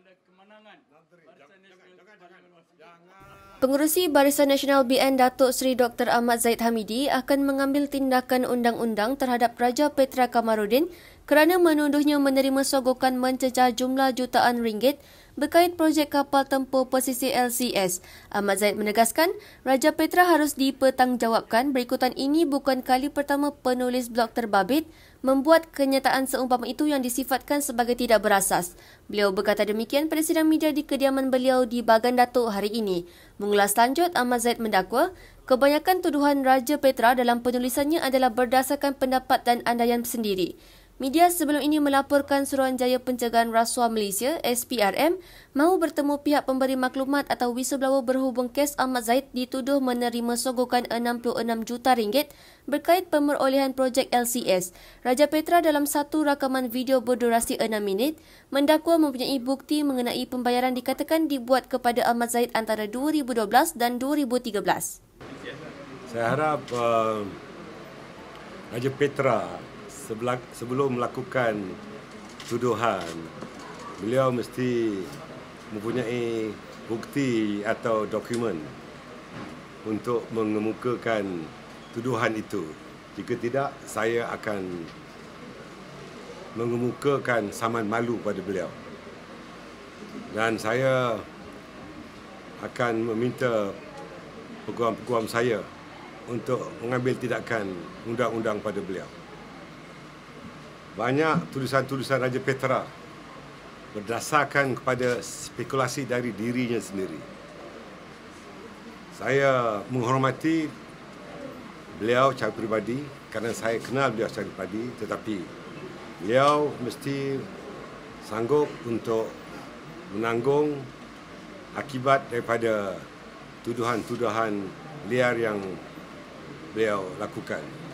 tanda Barisan Nasional Barisan Nasional BN Datuk Seri Dr. Ahmad Zaid Hamidi akan mengambil tindakan undang-undang terhadap Raja Petra Kamarudin kerana menuduhnya menerima sogokan mencecah jumlah jutaan ringgit berkait projek kapal tempur posisi LCS. Ahmad Zaid menegaskan, Raja Petra harus dipertanggungjawabkan berikutan ini bukan kali pertama penulis blog terbabit membuat kenyataan seumpama itu yang disifatkan sebagai tidak berasas. Beliau berkata demikian pada sidang media di kediaman beliau di Bagan Datuk hari ini. Mengulas lanjut, Ahmad Zaid mendakwa, kebanyakan tuduhan Raja Petra dalam penulisannya adalah berdasarkan pendapat dan andaian sendiri. Media sebelum ini melaporkan Suruhanjaya Pencegahan Rasuah Malaysia SPRM mahu bertemu pihak pemberi maklumat atau whistleblower berhubung kes Ahmad Zaid dituduh menerima sogokan 66 juta ringgit berkait pemerolehan projek LCS. Raja Petra dalam satu rakaman video berdurasi 6 minit mendakwa mempunyai bukti mengenai pembayaran dikatakan dibuat kepada Ahmad Zaid antara 2012 dan 2013. Saya harap uh, Raja Petra sebelum melakukan tuduhan beliau mesti mempunyai bukti atau dokumen untuk mengemukakan tuduhan itu jika tidak saya akan mengemukakan saman malu pada beliau dan saya akan meminta peguam-peguam saya untuk mengambil tindakan undang-undang pada beliau banyak tulisan-tulisan Raja Petra berdasarkan kepada spekulasi dari dirinya sendiri. Saya menghormati beliau secara pribadi kerana saya kenal beliau secara pribadi tetapi beliau mesti sanggup untuk menanggung akibat daripada tuduhan-tuduhan liar yang beliau lakukan.